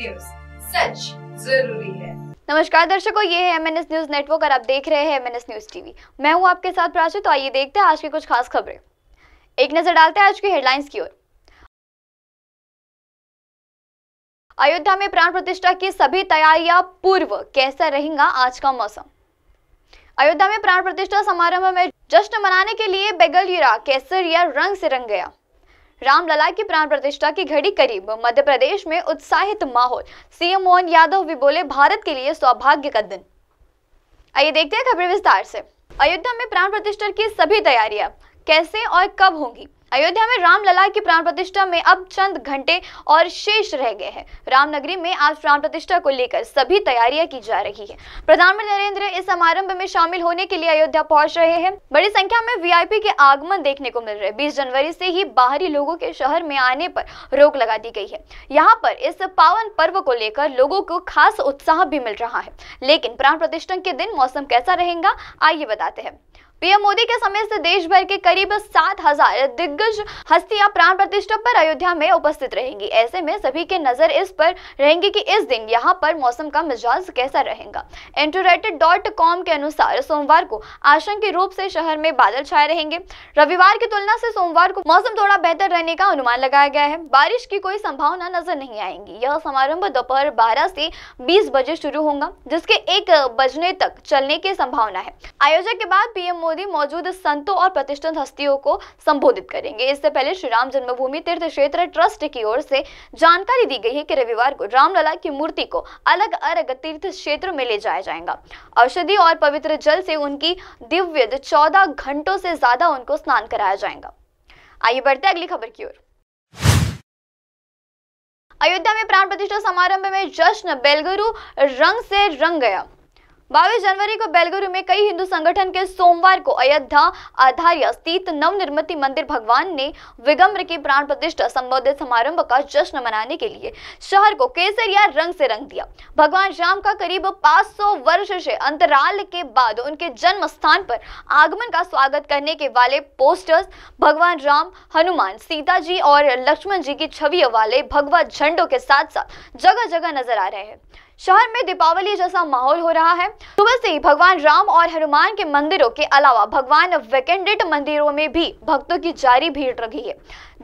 news सच जरूरी है नमस्कार दर्शकों ये है एमएनएस न्यूज नेटवर्क और आप देख रहे हैं एमएनएस न्यूज टीवी मैं हूँ आपके साथ प्राची तो आइए देखते हैं आज की कुछ खास खबरें एक नजर डालते हैं आज की हेडलाइंस की ओर अयोध्या में प्राण प्रतिष्ठा की सभी तैयारियां पूर्व कैसा रहेगा आज का मौसम अयोध्या में प्राण प्रतिष्ठा समारोह में जश्न मनाने के लिए बेगल यूरा केसर या रंग से रंग गया रामलला की प्राण प्रतिष्ठा की घड़ी करीब मध्य प्रदेश में उत्साहित माहौल सीएम मोहन यादव भी बोले भारत के लिए सौभाग्य का दिन आइए देखते हैं खबर विस्तार से अयोध्या में प्राण प्रतिष्ठा की सभी तैयारियां कैसे और कब होंगी अयोध्या में रामलला की प्राण प्रतिष्ठा में अब चंद घंटे और शेष रह गए हैं रामनगरी में आज प्राण प्रतिष्ठा को लेकर सभी तैयारियां की जा रही है प्रधानमंत्री नरेंद्र इस समारंभ में शामिल होने के लिए अयोध्या पहुंच रहे हैं बड़ी संख्या में वीआईपी के आगमन देखने को मिल रहे बीस जनवरी से ही बाहरी लोगों के शहर में आने पर रोक लगा दी गई है यहाँ पर इस पावन पर्व को लेकर लोगों को खास उत्साह भी मिल रहा है लेकिन प्राण प्रतिष्ठा के दिन मौसम कैसा रहेगा आइए बताते हैं पीएम मोदी के समय से देश भर के करीब सात हजार दिग्गज हस्तियां प्राण प्रतिष्ठा पर अयोध्या में उपस्थित रहेंगी ऐसे में सभी के नजर इस पर रहेंगी कि इस दिन यहां पर मौसम का मिजाज कैसा रहेगा इंटोरेटेड डॉट कॉम के अनुसार सोमवार को आशंकी रूप से शहर में बादल छाए रहेंगे रविवार की तुलना से सोमवार को मौसम थोड़ा बेहतर रहने का अनुमान लगाया गया है बारिश की कोई संभावना नजर नहीं आएंगी यह समारंभ दोपहर बारह से बीस बजे शुरू होगा जिसके एक बजने तक चलने की संभावना है आयोजन के बाद पीएम मोदी मौजूद संतों और प्रतिष्ठित हस्तियों को संबोधित करेंगे इससे पहले श्री राम जन्मभूमि तीर्थ क्षेत्र ट्रस्ट की ओर से जानकारी दी गई है कि रविवार को रामलला की मूर्ति को अलग अलग तीर्थ क्षेत्र में ले जाया जाएगा औषधि और पवित्र जल से उनकी दिव्य चौदह घंटों से ज्यादा उनको स्नान कराया जाएगा आइए बढ़ते अगली खबर की ओर अयोध्या में प्राण प्रतिष्ठा समारंभ में जश्न बेलगुरु रंग से रंग गया बाईस जनवरी को बेलगुरु में कई हिंदू संगठन के सोमवार को अयोध्या आधार्य स्थित नवनिर्मित मंदिर भगवान ने विगम्र की प्राण प्रतिष्ठा संबोधित समारंभ का जश्न मनाने के लिए शहर को केसर या रंग से रंग दिया भगवान राम का करीब 500 वर्ष से अंतराल के बाद उनके जन्म स्थान पर आगमन का स्वागत करने के वाले पोस्टर्स भगवान राम हनुमान सीता जी और लक्ष्मण जी की छवियों वाले भगवा झंडों के साथ साथ जगह जगह नजर आ रहे हैं शहर में दीपावली जैसा माहौल हो रहा है सुबह से ही भगवान राम और हनुमान के मंदिरों के अलावा भगवान वेकेंडेड मंदिरों में भी भक्तों की जारी भीड़ रही है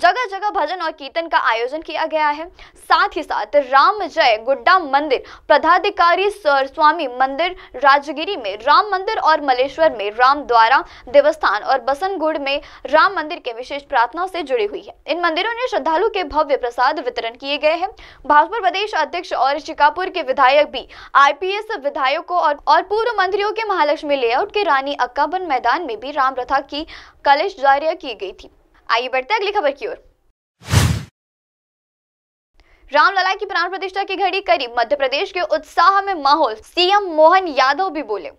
जगह जगह भजन और कीर्तन का आयोजन किया गया है साथ ही साथ राम जय गुड्डा मंदिर प्रधाधिकारी सर स्वामी मंदिर राजगिरी में राम मंदिर और मलेश्वर में राम द्वारा देवस्थान और बसनगुड़ में राम मंदिर के विशेष प्रार्थना से जुड़ी हुई है इन मंदिरों ने श्रद्धालु के भव्य प्रसाद वितरण किए गए हैं भाजपा प्रदेश अध्यक्ष और शिकापुर के विधायक विधायक भी आईपीएस विधायकों और, और पूर्व मंत्रियों के महालक्ष्मी लेआउट के रानी अक्काबन मैदान में भी राम रथा की कलश जारी की गई थी आइए बढ़ते अगली खबर की ओर रामलला की प्राण प्रतिष्ठा की घड़ी करीब मध्य प्रदेश के उत्साह में माहौल सीएम मोहन यादव भी बोले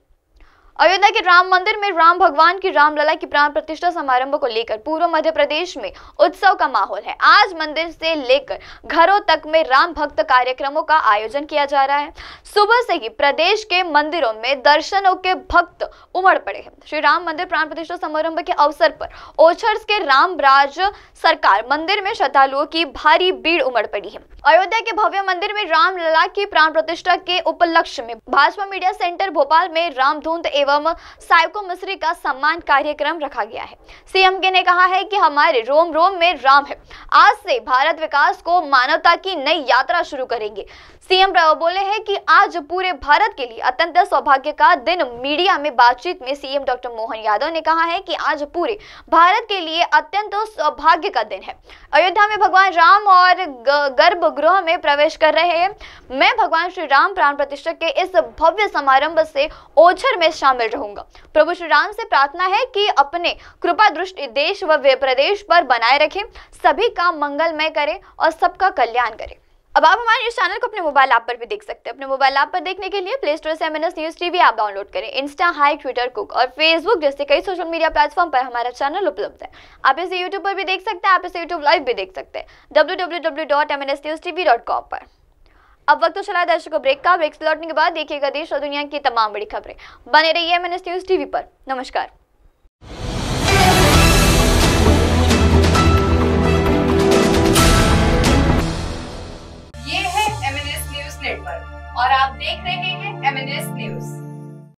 अयोध्या के राम मंदिर में राम भगवान की रामलला की प्राण प्रतिष्ठा समारंभ को लेकर पूर्व मध्य प्रदेश में उत्सव का माहौल है आज मंदिर से लेकर घरों तक में राम भक्त कार्यक्रमों का आयोजन किया जा रहा है सुबह से ही प्रदेश के मंदिरों में दर्शनों के भक्त उमड़ पड़े हैं श्री राम मंदिर प्राण प्रतिष्ठा समारंभ के अवसर पर ओछर्स के राम राज सरकार मंदिर में श्रद्धालुओं की भारी भीड़ उमड़ पड़ी है अयोध्या के भव्य मंदिर में रामलला की प्राण प्रतिष्ठा के उपलक्ष्य में भाजपा मीडिया सेंटर भोपाल में रामधुंध एवं साइको मिश्री का सम्मान कार्यक्रम रखा गया है सीएम के ने कहा है कि हमारे रोम रोम में राम है आज से भारत विकास को मानवता की नई यात्रा शुरू करेंगे सीएम बोले हैं कि आज पूरे भारत के लिए अत्यंत सौभाग्य का दिन मीडिया में बातचीत में सीएम डॉक्टर मोहन यादव ने कहा है कि आज पूरे भारत के लिए अत्यंत सौभाग्य का दिन है अयोध्या में भगवान राम और गर्भगृह में प्रवेश कर रहे हैं मैं भगवान श्री राम प्राण प्रतिष्ठा के इस भव्य समारंभ से ओझर में शामिल शामिल रहूंगा प्रभु श्री राम से प्रार्थना है कि अपने कृपा दृष्टि देश व प्रदेश पर बनाए रखें सभी काम मंगलमय करें और सबका कल्याण करें अब आप हमारे इस चैनल को अपने मोबाइल ऐप पर भी देख सकते हैं अपने मोबाइल ऐप पर देखने के लिए प्ले स्टोर से M news TV app download करें इंस्टा हाई ट्विटर कुक और फेसबुक जैसे कई सोशल मीडिया प्लेटफॉर्म पर हमारा चैनल उपलब्ध है आप इसे यूट्यूब पर भी देख सकते हैं आप इसे यूट्यूब लाइव भी देख सकते हैं डब्ल्यू पर अब वक्त तो चला दर्शकों ब्रेक का ब्रेक लौटने के बाद देखिएगा देश और दुनिया की तमाम बड़ी खबरें बने रहिए एम न्यूज टीवी पर नमस्कार